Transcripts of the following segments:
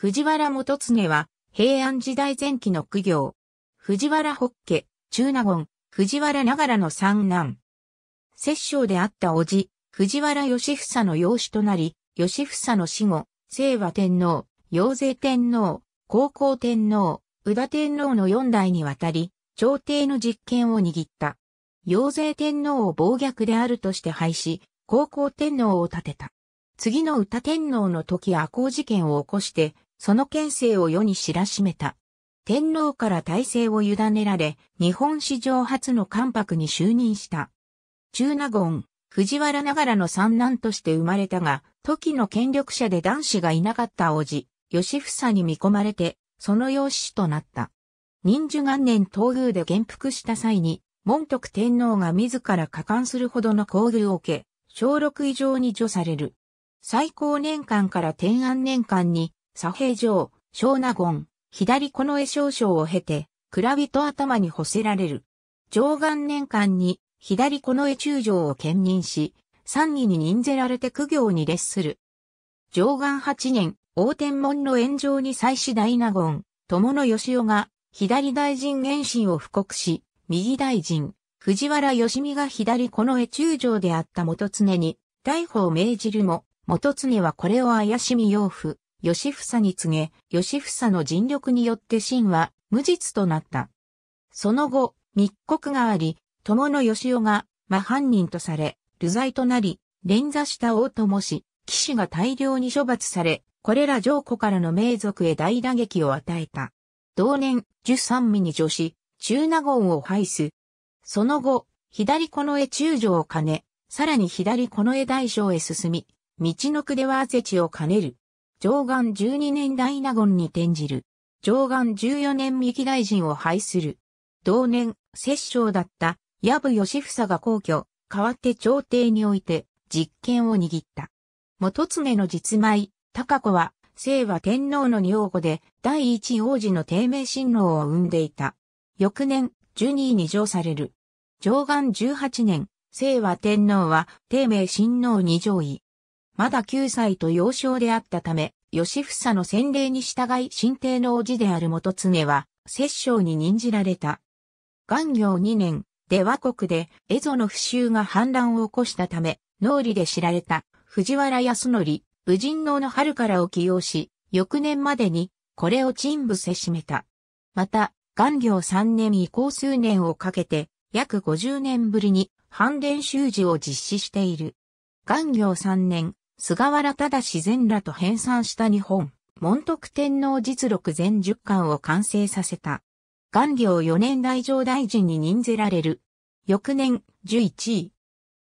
藤原元常は、平安時代前期の苦行。藤原北家、中納言、藤原長良の三男。摂政であった叔父、藤原義房の養子となり、義房の死後、清和天皇、陽勢天皇、高校天皇、宇田天皇の四代にわたり、朝廷の実権を握った。陽勢天皇を暴虐であるとして廃止、高校天皇を立てた。次の宇田天皇の時赤穂事件を起こして、その県政を世に知らしめた。天皇から体制を委ねられ、日本史上初の関白に就任した。中納言、藤原ながらの三男として生まれたが、時の権力者で男子がいなかった王子、吉房に見込まれて、その養子となった。忍寿元年東宮で元服した際に、門徳天皇が自ら加冠するほどの厚遇を受け、小6以上に除される。最高年間から天安年間に左平城、小納言、左近絵少将を経て、蔵人頭に干せられる。上元年間に左近絵中将を兼任し、三位に任ぜられて苦行に列する。上元八年、大天門の炎上に際し大納言、友野義雄が、左大臣原神を布告し、右大臣、藤原義美が左近絵中将であった元常に、逮捕を命じるも、元常はこれを怪しみ養父、義房に告げ、義房の尽力によって真は無実となった。その後、密告があり、友の義雄が、真犯人とされ、流罪となり、連座したともし、騎士が大量に処罰され、これら上古からの名族へ大打撃を与えた。同年、十三味に女子、中納言を廃す。その後、左この絵中将を兼ね、さらに左この絵大将へ進み、道のくではア地を兼ねる。上岸12年大納言に転じる。上岸14年三木大臣を廃する。同年、摂政だった、矢部義房が皇居、代わって朝廷において、実権を握った。元常の実妹、高子は、清和天皇の女房で、第一王子の低迷親王を生んでいた。翌年、十二位に上される。上岸十八年、清和天皇は、低迷親王に上位。まだ9歳と幼少であったため、義房の洗礼に従い新帝の叔父である元常は、摂政に任じられた。元行2年、で和国で、蝦夷の不襲が反乱を起こしたため、脳裏で知られた、藤原康則、武人能の春からを起用し、翌年までに、これを陳部せしめた。また、元行3年以降数年をかけて、約50年ぶりに、反伝修字を実施している。元行3年、菅原忠自然らと編纂した日本、門徳天皇実録全十巻を完成させた。元行四年大乗大臣に任ぜられる。翌年、十一位。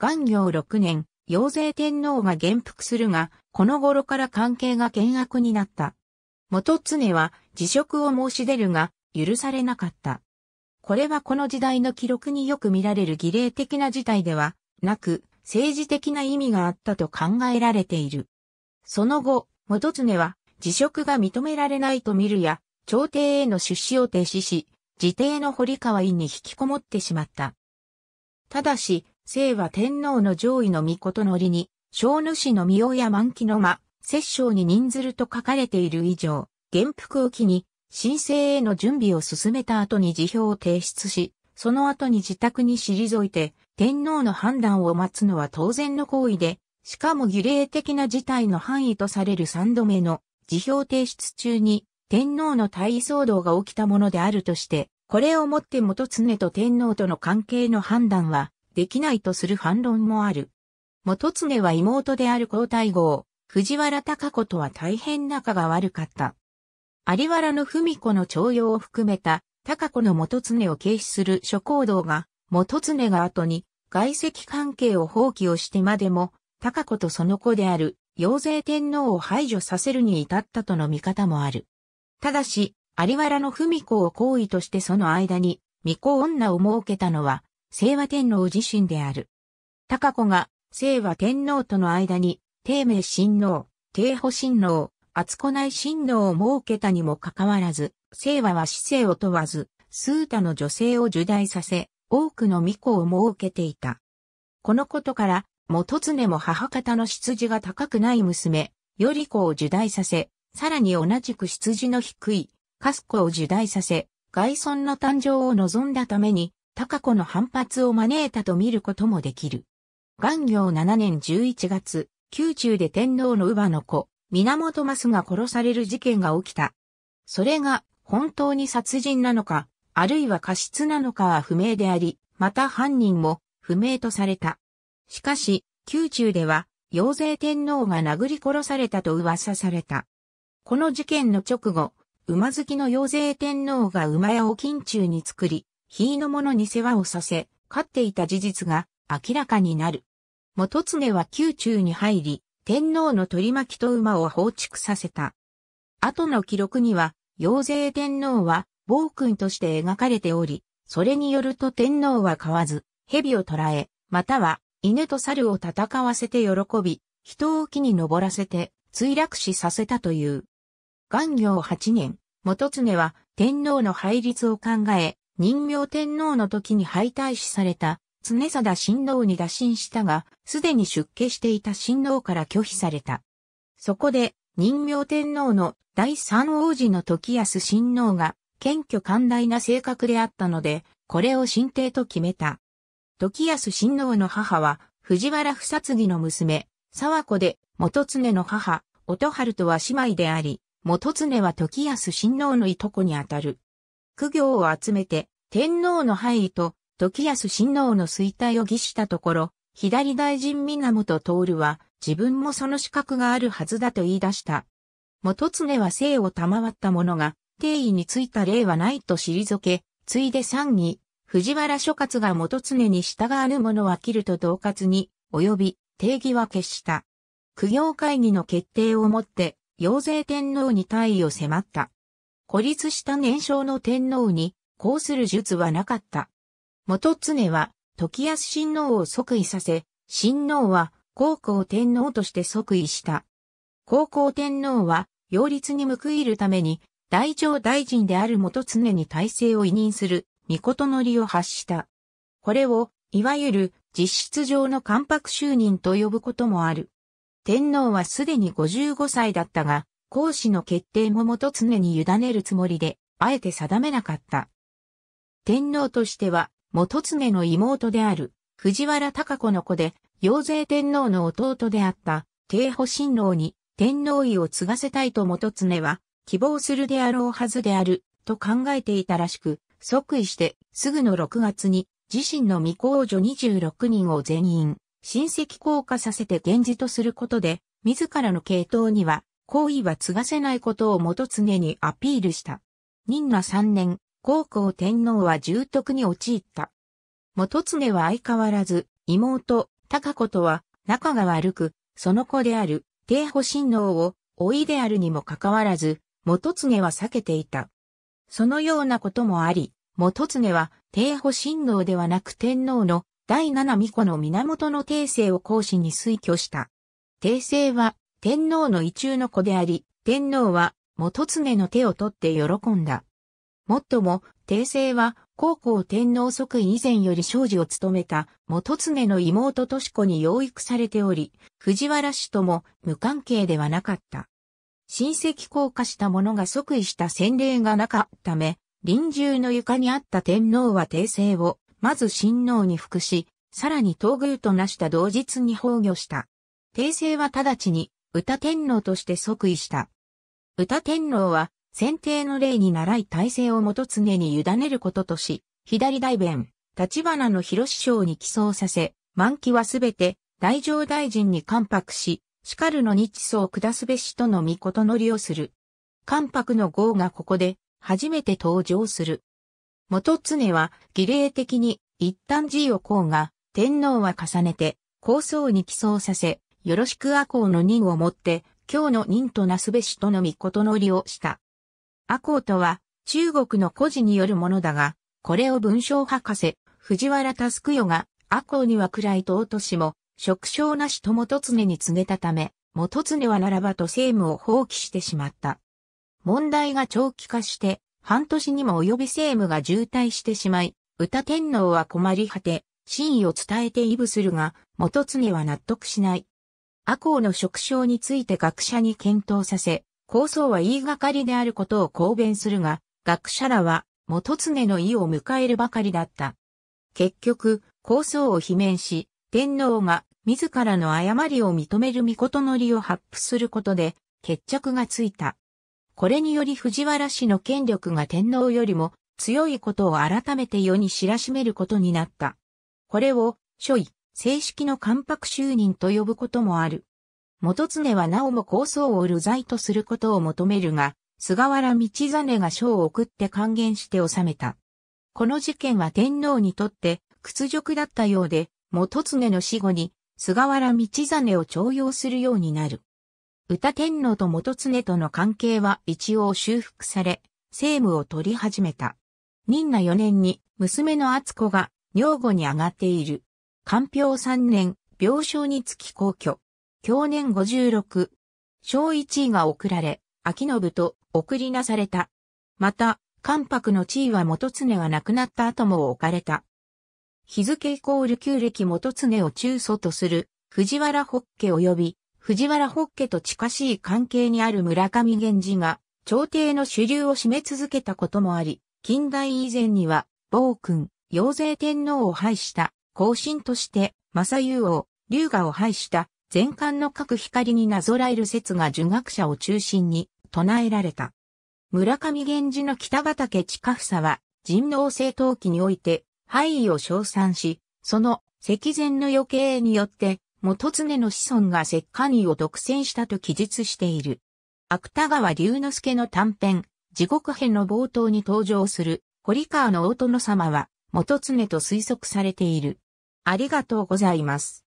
元行六年、陽勢天皇が元服するが、この頃から関係が険悪になった。元常は辞職を申し出るが、許されなかった。これはこの時代の記録によく見られる儀礼的な事態ではなく、政治的な意味があったと考えられている。その後、元常は辞職が認められないと見るや、朝廷への出資を停止し、自邸の堀川院に引きこもってしまった。ただし、清は天皇の上位の御事のりに、小主の御親満期の間、摂政に任ずると書かれている以上、元服を機に、申請への準備を進めた後に辞表を提出し、その後に自宅に退いて、天皇の判断を待つのは当然の行為で、しかも儀礼的な事態の範囲とされる三度目の辞表提出中に天皇の退位騒動が起きたものであるとして、これをもって元常と天皇との関係の判断はできないとする反論もある。元常は妹である皇太后、藤原隆子とは大変仲が悪かった。有原の文子の徴用を含めた、隆子の元常を軽視する諸行動が元常が後に外籍関係を放棄をしてまでも、高子とその子である、陽勢天皇を排除させるに至ったとの見方もある。ただし、有原の文子を行為としてその間に、未婚女を設けたのは、清和天皇自身である。高子が、清和天皇との間に、丁明親王、定保親王、厚子内親王を設けたにもかかわらず、清和は市政を問わず、数多の女性を受大させ、多くの巫女を設けていた。このことから、元常も母方の羊が高くない娘、より子を受胎させ、さらに同じく羊の低い、カス子を受胎させ、外孫の誕生を望んだために、高子の反発を招いたと見ることもできる。元行7年11月、宮中で天皇の乳母の子、源マスが殺される事件が起きた。それが本当に殺人なのか、あるいは過失なのかは不明であり、また犯人も不明とされた。しかし、宮中では、陽勢天皇が殴り殺されたと噂された。この事件の直後、馬好きの陽勢天皇が馬屋を近中に作り、非の者に世話をさせ、飼っていた事実が明らかになる。元常は宮中に入り、天皇の取り巻きと馬を放逐させた。後の記録には、陽勢天皇は暴君として描かれており、それによると天皇は買わず、蛇を捕らえ、または犬と猿を戦わせて喜び、人を木に登らせて墜落死させたという。元行8年、元常は天皇の配立を考え、人名天皇の時に敗退死された常貞親王に打診したが、すでに出家していた親王から拒否された。そこで、人名天皇の第三王子の時安親王が謙虚寛大な性格であったので、これを新帝と決めた。時安親王の母は、藤原不殺儀の娘、沢子で、元常の母、音春とは姉妹であり、元常は時安親王のいとこにあたる。苦行を集めて、天皇の範位と、時安親王の衰退を儀したところ、左大臣源徹は、自分もその資格があるはずだと言い出した。元常は生を賜った者が、定位についた例はないと退け、ついで3に、藤原諸葛が元常に従わぬ者は切ると同括に、及び、定義は決した。苦行会議の決定をもって、陽勢天皇に退位を迫った。孤立した年少の天皇に、こうする術はなかった。元常は、時安親王を即位させ、親王は、高校天皇として即位した。高校天皇は、擁立に報いるために、大乗大臣である元常に体制を委任する、御事のりを発した。これを、いわゆる実質上の関白就任と呼ぶこともある。天皇はすでに55歳だったが、皇子の決定も元常に委ねるつもりで、あえて定めなかった。天皇としては、元常の妹である、藤原隆子の子で、養成天皇の弟であった、帝保新郎に天皇位を継がせたいと元常は希望するであろうはずである、と考えていたらしく、即位して、すぐの6月に、自身の未公女26人を全員、親戚降下させて源氏とすることで、自らの系統には、皇位は継がせないことを元常にアピールした。任那3年、皇后天皇は重篤に陥った。元常は相変わらず、妹、高子とは、仲が悪く、その子である、帝保親王を、老いであるにもかかわらず、元常は避けていた。そのようなこともあり、元常は、帝保親王ではなく天皇の第七巫女の源の帝政を皇子に推挙した。帝政は、天皇の意中の子であり、天皇は、元常の手を取って喜んだ。もっとも、帝政は、高校天皇即位以前より生子を務めた元常の妹敏子に養育されており、藤原氏とも無関係ではなかった。親戚降下した者が即位した先例がなかったため、臨終の床にあった天皇は帝政を、まず親王に服し、さらに東宮となした同日に崩御した。帝政は直ちに、歌天皇として即位した。歌天皇は、先帝の例に習い体制をもと常に委ねることとし、左大弁、立花の広師匠に寄贈させ、満期はすべて、大乗大臣に関白し、しかるの日草を下すべしとの御事のりをする。関白の号がここで初めて登場する。元常は儀礼的に一旦字をこうが、天皇は重ねて、構想に寄贈させ、よろしく阿公の任をもって、今日の任となすべしとの御事のりをした。阿公とは、中国の古事によるものだが、これを文章博士、藤原佑代が、阿公には暗い尊しも、職称なしと元常に告げたため、元常はならばと政務を放棄してしまった。問題が長期化して、半年にも及び政務が渋滞してしまい、歌天皇は困り果て、真意を伝えてイブするが、元常は納得しない。阿公の職称について学者に検討させ、構想は言いがかりであることを公弁するが、学者らは元常の意を迎えるばかりだった。結局、構想を罷免し、天皇が自らの誤りを認めるの詔を発布することで決着がついた。これにより藤原氏の権力が天皇よりも強いことを改めて世に知らしめることになった。これを、諸位、正式の関白就任と呼ぶこともある。元常はなおも構想を流罪とすることを求めるが、菅原道真が書を送って還元して収めた。この事件は天皇にとって屈辱だったようで、元常の死後に、菅原道真を徴用するようになる。歌天皇と元常との関係は一応修復され、政務を取り始めた。任那4年に娘の厚子が女房に上がっている。官票3年、病床につき皇居。享年56。小一位が送られ、秋信と送りなされた。また、関白の地位は元常が亡くなった後も置かれた。日付イコール旧暦元常を中祖とする藤原北家及び藤原北家と近しい関係にある村上源氏が朝廷の主流を占め続けたこともあり、近代以前には暴君、陽勢天皇を廃した後進として正雄王、龍河を廃した全漢の各光になぞらえる説が儒学者を中心に唱えられた。村上源氏の北畠近房は人王政党期において敗意を称賛し、その石前の余計によって、元常の子孫が石棺位を独占したと記述している。芥川龍之介の短編、地獄編の冒頭に登場する、堀川の大殿様は、元常と推測されている。ありがとうございます。